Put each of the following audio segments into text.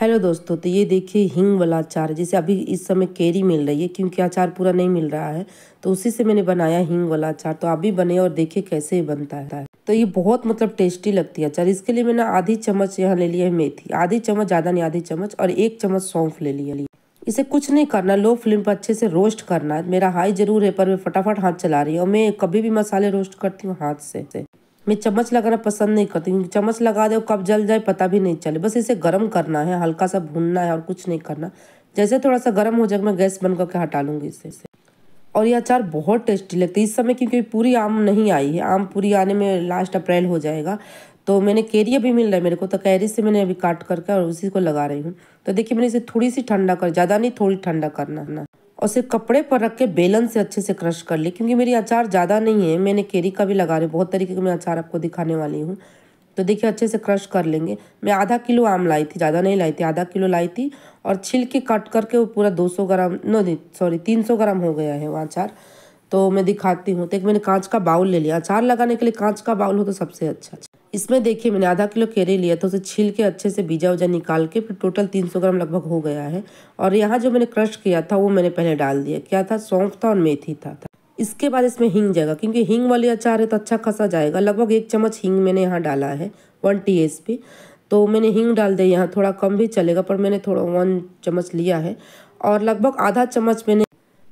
Hello दोस्तों तो ये देखिए हींग वाला अचार जिसे अभी इस समय केरी मिल रही है क्योंकि अचार पूरा नहीं मिल रहा है तो उसी से मैंने बनाया हींग वाला अचार तो आप भी बने और देखिए कैसे बनता है तो ये बहुत मतलब टेस्टी लगती है अचार इसके लिए मैंने आधी चम्मच यहाँ ले लिया है मेथी आधी चम्मच ज़्यादा नहीं आधी चम्मच और एक चम्मच सौंफ ले लिया इसे कुछ नहीं करना लो फ्लेम पर अच्छे से रोस्ट करना है मेरा हाई जरूर है पर मैं फटाफट हाथ चला रही हूँ और मैं कभी भी मसाले रोस्ट करती हूँ हाथ से मैं चम्मच लगाना पसंद नहीं करती क्योंकि चम्मच लगा दे कब जल जाए पता भी नहीं चले बस इसे गर्म करना है हल्का सा भूनना है और कुछ नहीं करना जैसे थोड़ा सा गर्म हो जाएगा मैं गैस बंद करके हटा लूँगी इसे से और ये अचार बहुत टेस्टी लगती है इस समय क्योंकि पूरी आम नहीं आई है आम पूरी आने में लास्ट अप्रैल हो जाएगा तो मैंने कैरी अभी मिल रहा है मेरे को तो कैरी से मैंने अभी काट करके और उसी को लगा रही हूँ तो देखिए मैंने इसे थोड़ी सी ठंडा कर ज़्यादा नहीं थोड़ी ठंडा करना है ना और सिर्फ कपड़े पर रख के बेलन से अच्छे से क्रश कर ली क्योंकि मेरी अचार ज़्यादा नहीं है मैंने केरी का भी लगा रही बहुत तरीके का मैं अचार आपको दिखाने वाली हूँ तो देखिए अच्छे से क्रश कर लेंगे मैं आधा किलो आम लाई थी ज़्यादा नहीं लाई थी आधा किलो लाई थी और छिलके कट करके वो पूरा 200 ग्राम नो नहीं सॉरी 300 ग्राम हो गया है वो अचार तो मैं दिखाती हूँ तो एक मैंने कांच का बाउल ले लिया अचार लगाने के लिए कांच का बाउल हो तो सबसे अच्छा इसमें देखिए मैंने आधा किलो केरे लिया था उसे छील के अच्छे से बीजा उजा निकाल के फिर टोटल 300 ग्राम लगभग हो गया है और यहाँ जो मैंने क्रश किया था वो मैंने पहले डाल दिया क्या था सौंफ था और मेथी था, था। इसके बाद इसमें हींग जाएगा क्योंकि हींग वाली अचार है तो अच्छा खासा जाएगा लगभग एक चम्मच हींग मैंने यहाँ डाला है वन टी तो मैंने हींग डाल दिया यहाँ थोड़ा कम भी चलेगा पर मैंने थोड़ा वन चम्मच लिया है और लगभग आधा चम्मच मैंने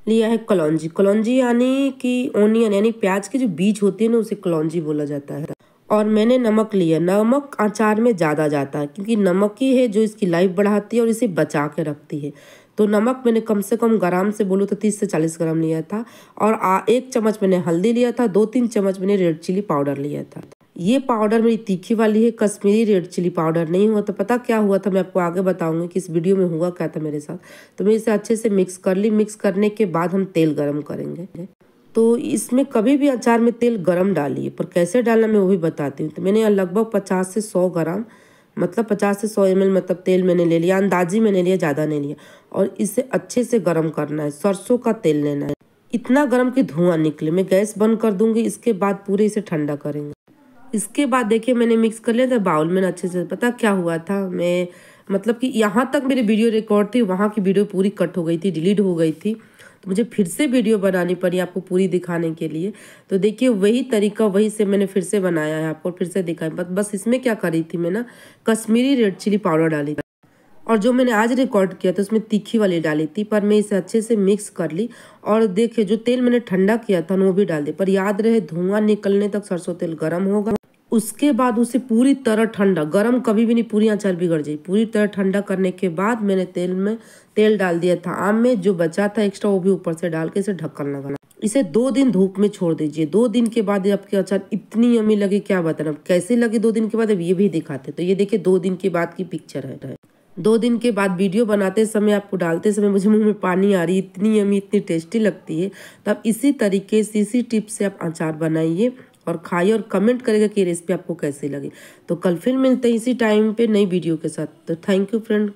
लिया है कलौजी कलौजी यानी कि ओनियन यानी प्याज के जो बीज होते हैं ना उसे कलौजी बोला जाता है और मैंने नमक लिया नमक अचार में ज़्यादा जाता है क्योंकि नमक ही है जो इसकी लाइफ बढ़ाती है और इसे बचा के रखती है तो नमक मैंने कम से कम ग्राम से बोलूँ तो तीस से चालीस ग्राम लिया था और आ, एक चम्मच मैंने हल्दी लिया था दो तीन चम्मच मैंने रेड चिली पाउडर लिया था ये पाउडर मेरी तीखी वाली है कश्मीरी रेड चिली पाउडर नहीं हुआ तो पता क्या हुआ था मैं आपको आगे बताऊंगी कि इस वीडियो में हुआ क्या था मेरे साथ तो मैं इसे अच्छे से मिक्स कर ली मिक्स करने के बाद हम तेल गरम करेंगे तो इसमें कभी भी अचार में तेल गरम डालिए पर कैसे डालना मैं वो भी बताती हूँ तो मैंने लगभग पचास से सौ ग्राम मतलब पचास से सौ एम मतलब तेल मैंने ले लिया अंदाजी मैंने लिया ज़्यादा नहीं लिया और इसे अच्छे से गर्म करना है सरसों का तेल लेना है इतना गर्म कि धुआं निकले मैं गैस बंद कर दूंगी इसके बाद पूरे इसे ठंडा करेंगे इसके बाद देखिए मैंने मिक्स कर लिया था बाउल में अच्छे से पता क्या हुआ था मैं मतलब कि यहाँ तक मेरी वीडियो रिकॉर्ड थी वहाँ की वीडियो पूरी कट हो गई थी डिलीट हो गई थी तो मुझे फिर से वीडियो बनानी पड़ी आपको पूरी दिखाने के लिए तो देखिए वही तरीका वही से मैंने फिर से बनाया है आपको फिर से दिखाई बस इसमें क्या करी थी मैं ना कश्मीरी रेड चिली पाउडर डाली और जो मैंने आज रिकॉर्ड किया था उसमें तीखी वाली डाली थी पर मैं इसे अच्छे से मिक्स कर ली और देखिए जो तेल मैंने ठंडा किया था वो भी डाल दी पर याद रहे धुआं निकलने तक सरसों तेल गर्म होगा उसके बाद उसे पूरी तरह ठंडा गर्म कभी भी नहीं पूरी आंचल बिगड़ जाए पूरी तरह ठंडा करने के बाद मैंने तेल में तेल डाल दिया था आम में जो बचा था एक्स्ट्रा वो भी ऊपर से डाल के इसे ढक्कन लगाना इसे दो दिन धूप में छोड़ दीजिए दो दिन के बाद आपकी अचार इतनी अमी लगे क्या बताना कैसे लगे दो दिन के बाद अब ये भी दिखाते तो ये देखिए दो दिन के बाद की पिक्चर है दो दिन के बाद वीडियो बनाते समय आपको डालते समय मुझे मुंह में पानी आ रही इतनी अमी इतनी टेस्टी लगती है तो इसी तरीके से इसी टिप से आप अचार बनाइए और खाइए और कमेंट करेगा कि ये रेसिपी आपको कैसी लगी तो कल फिर मिलते हैं इसी टाइम पे नई वीडियो के साथ तो थैंक यू फ्रेंड